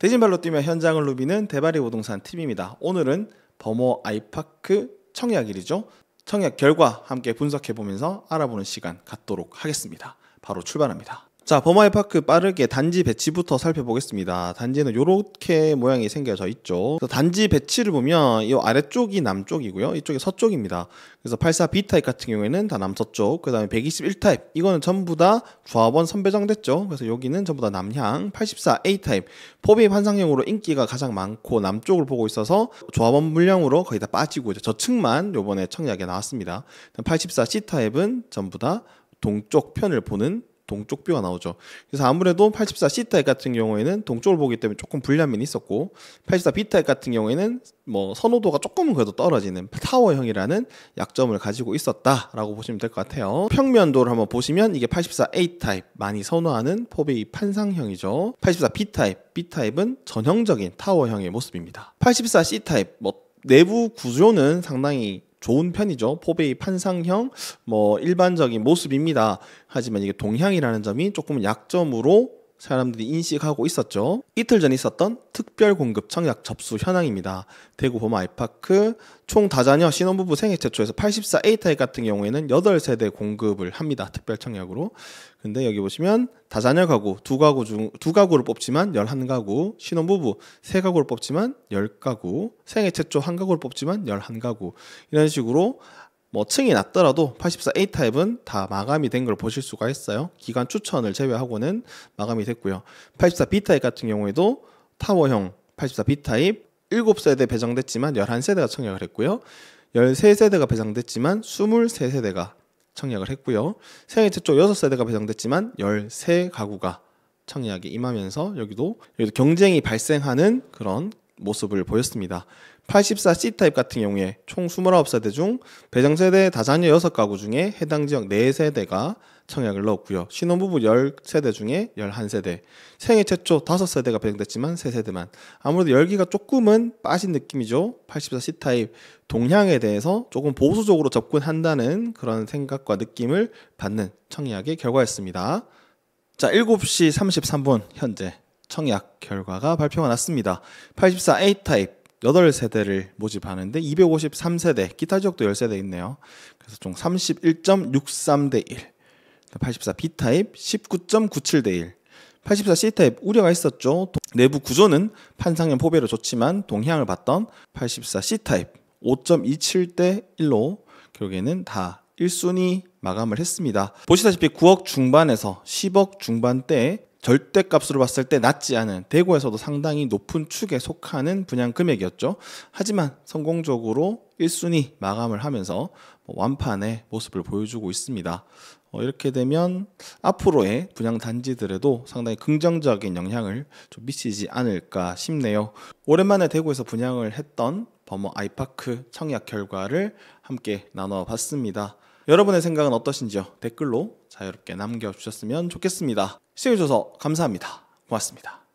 대진발로 뛰며 현장을 누비는 대바리 부동산 팀입니다. 오늘은 범어 아이파크 청약일이죠. 청약 결과 함께 분석해 보면서 알아보는 시간 갖도록 하겠습니다. 바로 출발합니다. 자, 버마의 파크 빠르게 단지 배치부터 살펴보겠습니다. 단지는 이렇게 모양이 생겨져 있죠. 단지 배치를 보면 이 아래쪽이 남쪽이고요. 이쪽이 서쪽입니다. 그래서 84B타입 같은 경우에는 다 남서쪽, 그 다음에 121타입, 이거는 전부 다 조합원 선배정됐죠. 그래서 여기는 전부 다 남향, 84A타입, 포비 환상형으로 인기가 가장 많고 남쪽을 보고 있어서 조합원 물량으로 거의 다 빠지고 이제 저층만 요번에 청약에 나왔습니다. 84C타입은 전부 다 동쪽 편을 보는 동쪽 뷰가 나오죠. 그래서 아무래도 84 C 타입 같은 경우에는 동쪽을 보기 때문에 조금 불리함이 있었고 84 B 타입 같은 경우에는 뭐 선호도가 조금은 그래도 떨어지는 타워형이라는 약점을 가지고 있었다라고 보시면 될 것 같아요. 평면도를 한번 보시면 이게 84 A 타입 많이 선호하는 포베이 판상형이죠. 84 B 타입 B 타입은 전형적인 타워형의 모습입니다. 84 C 타입 뭐 내부 구조는 상당히 좋은 편이죠. 포베이 판상형 뭐 일반적인 모습입니다. 하지만 이게 동향이라는 점이 조금 약점으로 사람들이 인식하고 있었죠. 이틀 전 있었던 특별 공급 청약 접수 현황입니다. 대구 보마 아이파크 총 다자녀 신혼부부 생애 최초에서 84A 타입 같은 경우에는 8세대 공급을 합니다. 특별 청약으로. 근데 여기 보시면 다자녀 가구 두 가구 중 두 가구를 뽑지만 11가구, 신혼부부 세 가구를 뽑지만 10가구, 생애 최초 한 가구를 뽑지만 11가구. 이런 식으로 뭐 층이 낮더라도 84A 타입은 다 마감이 된 걸 보실 수가 있어요. 기간 추천을 제외하고는 마감이 됐고요. 84B 타입 같은 경우에도 타워형 84B 타입 7세대 배정됐지만 11세대가 청약을 했고요. 13세대가 배정됐지만 23세대가 청약을 했고요. 세대째 쪽 6세대가 배정됐지만 13가구가 청약에 임하면서 여기도 여기도 경쟁이 발생하는 그런 모습을 보였습니다. 84C 타입 같은 경우에 총 29세대 중 배정 세대 다자녀 6가구 중에 해당 지역 4세대가 청약을 넣었고요. 신혼부부 10세대 중에 11세대, 생애 최초 5세대가 배정됐지만 3세대만. 아무래도 열기가 조금은 빠진 느낌이죠. 84C 타입 동향에 대해서 조금 보수적으로 접근한다는 그런 생각과 느낌을 받는 청약의 결과였습니다. 자, 7시 33분 현재 청약 결과가 발표가 났습니다. 84A 타입 8세대를 모집하는데 253세대, 기타 지역도 10세대 있네요. 그래서 총 31.63대 1. 84B 타입 19.97대 1. 84C 타입 우려가 있었죠. 내부 구조는 판상형 포배로 좋지만 동향을 봤던 84C 타입 5.27대 1로 결국에는 다 1순위 마감을 했습니다. 보시다시피 9억 중반에서 10억 중반대에 절대 값으로 봤을 때 낮지 않은 대구에서도 상당히 높은 축에 속하는 분양 금액이었죠. 하지만 성공적으로 1순위 마감을 하면서 뭐 완판의 모습을 보여주고 있습니다. 어, 이렇게 되면 앞으로의 분양 단지들에도 상당히 긍정적인 영향을 좀 미치지 않을까 싶네요. 오랜만에 대구에서 분양을 했던 범어 아이파크 청약 결과를 함께 나눠봤습니다. 여러분의 생각은 어떠신지요? 댓글로 자유롭게 남겨주셨으면 좋겠습니다. 시청해주셔서 감사합니다. 고맙습니다.